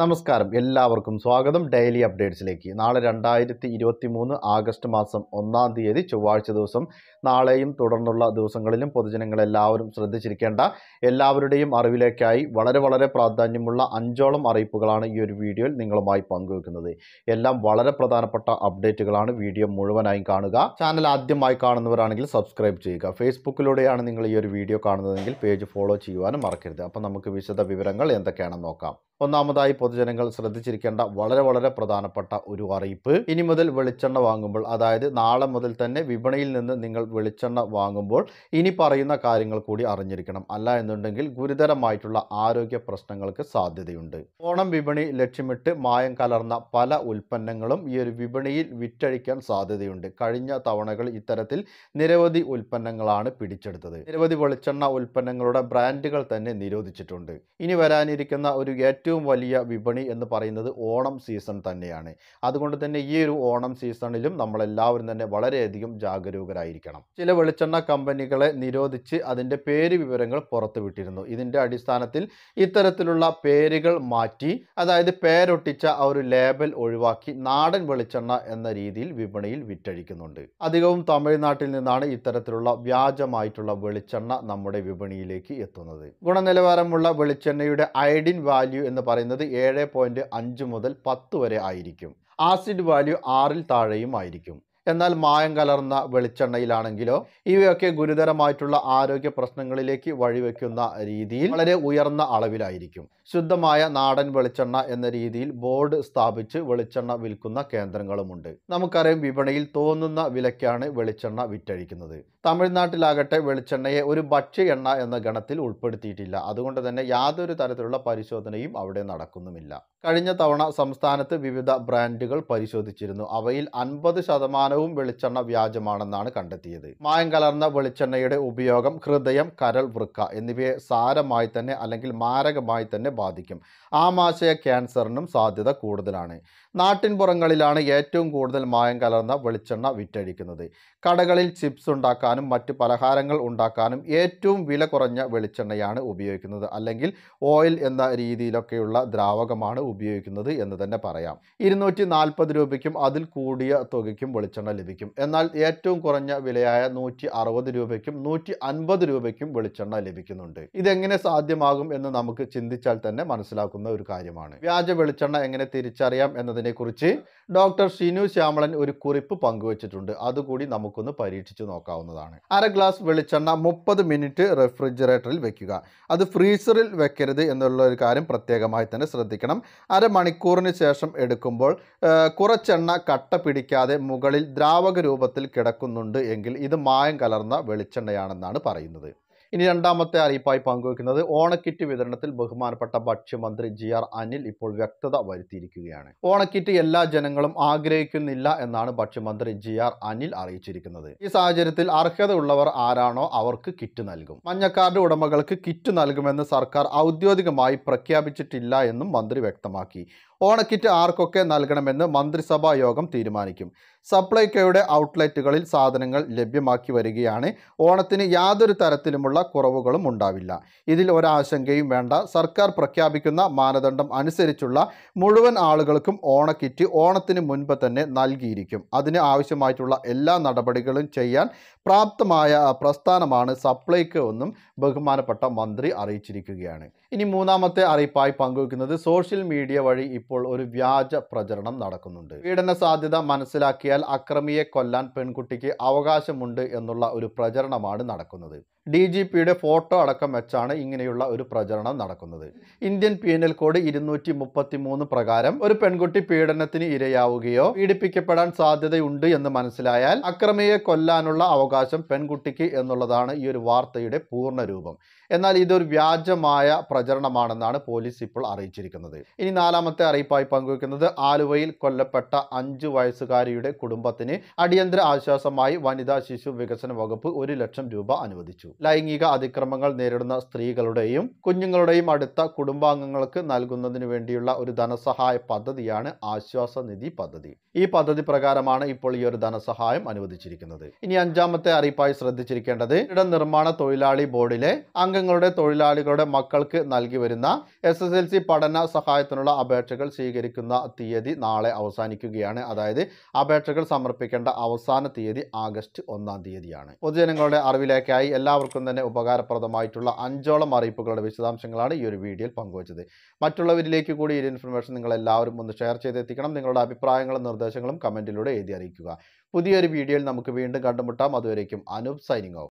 നമസ്കാരം എല്ലാവർക്കും സ്വാഗതം ഡെയിലി അപ്ഡേറ്റ്സിലേക്ക് നാളെ രണ്ടായിരത്തി ഇരുപത്തി മൂന്ന് ആഗസ്റ്റ് മാസം ഒന്നാം തീയതി ചൊവ്വാഴ്ച ദിവസം നാളെയും തുടർന്നുള്ള ദിവസങ്ങളിലും പൊതുജനങ്ങളെല്ലാവരും ശ്രദ്ധിച്ചിരിക്കേണ്ട എല്ലാവരുടെയും അറിവിലേക്കായി വളരെ വളരെ പ്രാധാന്യമുള്ള അഞ്ചോളം അറിയിപ്പുകളാണ് ഈ ഒരു വീഡിയോയിൽ നിങ്ങളുമായി പങ്കുവെക്കുന്നത് എല്ലാം വളരെ പ്രധാനപ്പെട്ട അപ്ഡേറ്റുകളാണ് വീഡിയോ മുഴുവനായും കാണുക ചാനൽ ആദ്യമായി കാണുന്നവരാണെങ്കിൽ സബ്സ്ക്രൈബ് ചെയ്യുക ഫേസ്ബുക്കിലൂടെയാണ് നിങ്ങൾ ഈ ഒരു വീഡിയോ കാണുന്നതെങ്കിൽ പേജ് ഫോളോ ചെയ്യുവാനും മറക്കരുത് അപ്പോൾ നമുക്ക് വിശദ വിവരങ്ങൾ എന്തൊക്കെയാണെന്ന് നോക്കാം ഒന്നാമതായി പൊതുജനങ്ങൾ ശ്രദ്ധിച്ചിരിക്കേണ്ട വളരെ വളരെ പ്രധാനപ്പെട്ട ഒരു അറിയിപ്പ് ഇനി മുതൽ വെളിച്ചെണ്ണ വാങ്ങുമ്പോൾ അതായത് നാളെ മുതൽ തന്നെ വിപണിയിൽ നിന്ന് നിങ്ങൾ വെളിച്ചെണ്ണ വാങ്ങുമ്പോൾ ഇനി പറയുന്ന കാര്യങ്ങൾ കൂടി അറിഞ്ഞിരിക്കണം അല്ല എന്നുണ്ടെങ്കിൽ ഗുരുതരമായിട്ടുള്ള ആരോഗ്യ പ്രശ്നങ്ങൾക്ക് സാധ്യതയുണ്ട് ഓണം വിപണി ലക്ഷ്യമിട്ട് മായം കലർന്ന പല ഉൽപ്പന്നങ്ങളും ഈ ഒരു വിപണിയിൽ വിറ്റഴിക്കാൻ സാധ്യതയുണ്ട് കഴിഞ്ഞ തവണകൾ ഇത്തരത്തിൽ നിരവധി ഉൽപ്പന്നങ്ങളാണ് പിടിച്ചെടുത്തത് നിരവധി വെളിച്ചെണ്ണ ഉൽപ്പന്നങ്ങളുടെ ബ്രാൻഡുകൾ തന്നെ നിരോധിച്ചിട്ടുണ്ട് ഇനി വരാനിരിക്കുന്ന ഒരു ഏറ്റവും ഏറ്റവും വലിയ വിപണി എന്ന് പറയുന്നത് ഓണം സീസൺ തന്നെയാണ് അതുകൊണ്ട് തന്നെ ഈ ഒരു ഓണം സീസണിലും നമ്മളെല്ലാവരും തന്നെ വളരെയധികം ജാഗരൂകരായിരിക്കണം ചില വെളിച്ചെണ്ണ കമ്പനികളെ നിരോധിച്ച് അതിൻ്റെ പേര് വിവരങ്ങൾ പുറത്തുവിട്ടിരുന്നു ഇതിൻ്റെ അടിസ്ഥാനത്തിൽ ഇത്തരത്തിലുള്ള പേരുകൾ മാറ്റി അതായത് പേരൊട്ടിച്ച ആ ഒരു ലേബൽ ഒഴിവാക്കി നാടൻ വെളിച്ചെണ്ണ എന്ന രീതിയിൽ വിപണിയിൽ വിറ്റഴിക്കുന്നുണ്ട് അധികവും തമിഴ്നാട്ടിൽ നിന്നാണ് ഇത്തരത്തിലുള്ള വ്യാജമായിട്ടുള്ള വെളിച്ചെണ്ണ നമ്മുടെ വിപണിയിലേക്ക് എത്തുന്നത് ഗുണനിലവാരമുള്ള വെളിച്ചെണ്ണയുടെ ഐഡിൻ വാല്യൂ എന്ന് പറയുന്നത് ഏഴ് പോയിൻറ്റ് അഞ്ച് മുതൽ പത്ത് വരെ ആയിരിക്കും ആസിഡ് വാല്യൂ ആറിൽ താഴെയും ആയിരിക്കും എന്നാൽ മായം കലർന്ന വെളിച്ചെണ്ണയിലാണെങ്കിലോ ഇവയൊക്കെ ഗുരുതരമായിട്ടുള്ള ആരോഗ്യ പ്രശ്നങ്ങളിലേക്ക് വഴിവെക്കുന്ന രീതിയിൽ വളരെ ഉയർന്ന അളവിലായിരിക്കും ശുദ്ധമായ നാടൻ വെളിച്ചെണ്ണ എന്ന രീതിയിൽ ബോർഡ് സ്ഥാപിച്ച് വെളിച്ചെണ്ണ വിൽക്കുന്ന കേന്ദ്രങ്ങളുമുണ്ട് നമുക്കറിയാം വിപണിയിൽ തോന്നുന്ന വിലക്കാണ് വെളിച്ചെണ്ണ വിറ്റഴിക്കുന്നത് തമിഴ്നാട്ടിലാകട്ടെ വെളിച്ചെണ്ണയെ ഒരു ഭക്ഷ്യ എണ്ണ എന്ന ഗണത്തിൽ ഉൾപ്പെടുത്തിയിട്ടില്ല അതുകൊണ്ട് തന്നെ യാതൊരു തരത്തിലുള്ള പരിശോധനയും അവിടെ നടക്കുന്നുമില്ല കഴിഞ്ഞ തവണ സംസ്ഥാനത്ത് വിവിധ ബ്രാൻഡുകൾ പരിശോധിച്ചിരുന്നു അവയിൽ അൻപത് ശതമാനവും വെളിച്ചെണ്ണ വ്യാജമാണെന്നാണ് കണ്ടെത്തിയത് മായം കലർന്ന വെളിച്ചെണ്ണയുടെ ഉപയോഗം ഹൃദയം കരൾ വൃക്ക എന്നിവയെ സാരമായി തന്നെ അല്ലെങ്കിൽ മാരകമായി തന്നെ ബാധിക്കും ആമാശയ ക്യാൻസറിനും സാധ്യത കൂടുതലാണ് നാട്ടിൻപുറങ്ങളിലാണ് ഏറ്റവും കൂടുതൽ മായം കലർന്ന വെളിച്ചെണ്ണ വിറ്റഴിക്കുന്നത് കടകളിൽ ചിപ്സ് ഉണ്ടാക്കാൻ ഉണ്ടാക്കാനും മറ്റ് പലഹാരങ്ങൾ ഉണ്ടാക്കാനും ഏറ്റവും വില കുറഞ്ഞ വെളിച്ചെണ്ണയാണ് ഉപയോഗിക്കുന്നത് അല്ലെങ്കിൽ ഓയിൽ എന്ന രീതിയിലൊക്കെയുള്ള ദ്രാവകമാണ് ഉപയോഗിക്കുന്നത് എന്ന് തന്നെ പറയാം ഇരുന്നൂറ്റി നാൽപ്പത് രൂപയ്ക്കും അതിൽ കൂടിയ തുകയ്ക്കും വെളിച്ചെണ്ണ ലഭിക്കും എന്നാൽ ഏറ്റവും കുറഞ്ഞ വിലയായ നൂറ്റി അറുപത് രൂപയ്ക്കും നൂറ്റി അൻപത് രൂപയ്ക്കും വെളിച്ചെണ്ണ ലഭിക്കുന്നുണ്ട് ഇതെങ്ങനെ സാധ്യമാകും എന്ന് നമുക്ക് ചിന്തിച്ചാൽ തന്നെ മനസ്സിലാക്കുന്ന ഒരു കാര്യമാണ് വ്യാജ വെളിച്ചെണ്ണ എങ്ങനെ തിരിച്ചറിയാം എന്നതിനെക്കുറിച്ച് ഡോക്ടർ ഷിനു ശ്യാമളൻ ഒരു കുറിപ്പ് പങ്കുവച്ചിട്ടുണ്ട് അതുകൂടി നമുക്കൊന്ന് പരീക്ഷിച്ചു നോക്കാവുന്നതാണ് നല്ലതാണ് അര ഗ്ലാസ് വെളിച്ചെണ്ണ മുപ്പത് മിനിറ്റ് റെഫ്രിജറേറ്ററിൽ വെക്കുക അത് ഫ്രീസറിൽ വെക്കരുത് എന്നുള്ള ഒരു കാര്യം പ്രത്യേകമായി തന്നെ ശ്രദ്ധിക്കണം അരമണിക്കൂറിന് ശേഷം എടുക്കുമ്പോൾ കുറച്ചെണ്ണ കട്ട പിടിക്കാതെ മുകളിൽ ദ്രാവക രൂപത്തിൽ കിടക്കുന്നുണ്ട് എങ്കിൽ ഇത് മായം കലർന്ന വെളിച്ചെണ്ണയാണെന്നാണ് പറയുന്നത് ഇനി രണ്ടാമത്തെ അറിയിപ്പായി പങ്കുവയ്ക്കുന്നത് ഓണക്കിറ്റ് വിതരണത്തിൽ ബഹുമാനപ്പെട്ട ഭക്ഷ്യമന്ത്രി ജി ആർ അനിൽ ഇപ്പോൾ വ്യക്തത വരുത്തിയിരിക്കുകയാണ് ഓണക്കിറ്റ് എല്ലാ ജനങ്ങളും ആഗ്രഹിക്കുന്നില്ല എന്നാണ് ഭക്ഷ്യമന്ത്രി ജി ആർ അനിൽ അറിയിച്ചിരിക്കുന്നത് ഈ സാഹചര്യത്തിൽ അർഹതയുള്ളവർ ആരാണോ അവർക്ക് കിറ്റ് നൽകും മഞ്ഞക്കാർഡ് ഉടമകൾക്ക് കിറ്റ് നൽകുമെന്ന് സർക്കാർ ഔദ്യോഗികമായി പ്രഖ്യാപിച്ചിട്ടില്ല എന്നും മന്ത്രി വ്യക്തമാക്കി ഓണക്കിറ്റ് ആർക്കൊക്കെ നൽകണമെന്ന് മന്ത്രിസഭാ യോഗം തീരുമാനിക്കും സപ്ലൈകോയുടെ ഔട്ട്ലെറ്റുകളിൽ സാധനങ്ങൾ ലഭ്യമാക്കി വരികയാണ് ഓണത്തിന് യാതൊരു തരത്തിലുമുള്ള കുറവുകളും ഉണ്ടാവില്ല ഇതിൽ ഒരാശങ്കയും വേണ്ട സർക്കാർ പ്രഖ്യാപിക്കുന്ന മാനദണ്ഡം അനുസരിച്ചുള്ള മുഴുവൻ ആളുകൾക്കും ഓണക്കിറ്റ് ഓണത്തിന് മുൻപ് തന്നെ നൽകിയിരിക്കും അതിന് ആവശ്യമായിട്ടുള്ള എല്ലാ നടപടികളും ചെയ്യാൻ പ്രാപ്തമായ പ്രസ്ഥാനമാണ് സപ്ലൈക്ക് എന്നും ബഹുമാനപ്പെട്ട മന്ത്രി അറിയിച്ചിരിക്കുകയാണ് ഇനി മൂന്നാമത്തെ അറിയിപ്പായി പങ്കുവെക്കുന്നത് സോഷ്യൽ മീഡിയ വഴി ഇപ്പോൾ ഒരു വ്യാജ പ്രചരണം നടക്കുന്നുണ്ട് പീഡന സാധ്യത മനസ്സിലാക്കിയാൽ അക്രമിയെ കൊല്ലാൻ പെൺകുട്ടിക്ക് അവകാശമുണ്ട് എന്നുള്ള ഒരു പ്രചരണമാണ് നടക്കുന്നത് ഡി ജി പിയുടെ ഫോട്ടോ അടക്കം വെച്ചാണ് ഇങ്ങനെയുള്ള ഒരു പ്രചരണം നടക്കുന്നത് ഇന്ത്യൻ എൽ കോഡ് ഇരുന്നൂറ്റി മുപ്പത്തി മൂന്ന് പ്രകാരം ഒരു പെൺകുട്ടി പീഡനത്തിന് ഇരയാവുകയോ പീഡിപ്പിക്കപ്പെടാൻ സാധ്യതയുണ്ട് എന്ന് മനസ്സിലായാൽ അക്രമിയെ കൊല്ലാനുള്ള അവകാശം പെൺകുട്ടിക്ക് എന്നുള്ളതാണ് ഈ ഒരു വാർത്തയുടെ പൂർണ്ണ രൂപം എന്നാൽ ഇതൊരു വ്യാജമായ പ്രചരണമാണെന്നാണ് പോലീസ് ഇപ്പോൾ അറിയിച്ചിരിക്കുന്നത് ഇനി നാലാമത്തെ അറിയിപ്പായി പങ്കുവയ്ക്കുന്നത് ആലുവയിൽ കൊല്ലപ്പെട്ട അഞ്ചു വയസ്സുകാരിയുടെ കുടുംബത്തിന് അടിയന്തര ആശ്വാസമായി വനിതാ ശിശു വികസന വകുപ്പ് ഒരു ലക്ഷം രൂപ അനുവദിച്ചു ലൈംഗിക അതിക്രമങ്ങൾ നേരിടുന്ന സ്ത്രീകളുടെയും കുഞ്ഞുങ്ങളുടെയും അടുത്ത കുടുംബാംഗങ്ങൾക്ക് നൽകുന്നതിന് വേണ്ടിയുള്ള ഒരു ധനസഹായ പദ്ധതിയാണ് ആശ്വാസ നിധി പദ്ധതി ഈ പദ്ധതി പ്രകാരമാണ് ഇപ്പോൾ ഈ ഒരു ധനസഹായം അനുവദിച്ചിരിക്കുന്നത് ഇനി അഞ്ചാമത്തെ അറിയിപ്പായി ശ്രദ്ധിച്ചിരിക്കേണ്ടത് ഇടം നിർമ്മാണ തൊഴിലാളി ബോർഡിലെ അംഗങ്ങളുടെ തൊഴിലാളികളുടെ മക്കൾക്ക് നൽകി വരുന്ന എസ് എസ് എൽ സി പഠന സഹായത്തിനുള്ള അപേക്ഷകൾ സ്വീകരിക്കുന്ന തീയതി നാളെ അവസാനിക്കുകയാണ് അതായത് അപേക്ഷകൾ സമർപ്പിക്കേണ്ട അവസാന തീയതി ആഗസ്റ്റ് ഒന്നാം തീയതിയാണ് പൊതുജനങ്ങളുടെ അറിവിലേക്കായി എല്ലാ എല്ലാവർക്കും തന്നെ ഉപകാരപ്രദമായിട്ടുള്ള അഞ്ചോളം അറിയിപ്പുകളുടെ വിശദാംശങ്ങളാണ് ഈ ഒരു വീഡിയോയിൽ പങ്കുവച്ചത് മറ്റുള്ളവരിലേക്ക് കൂടി ഈ ഇൻഫർമേഷൻ നിങ്ങൾ എല്ലാവരും ഒന്ന് ഷെയർ ചെയ്തെത്തിക്കണം നിങ്ങളുടെ അഭിപ്രായങ്ങളും നിർദ്ദേശങ്ങളും കമൻറ്റിലൂടെ എഴുതി അറിയിക്കുക പുതിയൊരു വീഡിയോയിൽ നമുക്ക് വീണ്ടും കണ്ടുമുട്ടാം അതുവരേക്കും അനൂപ് സൈനിങ് ഓഫ്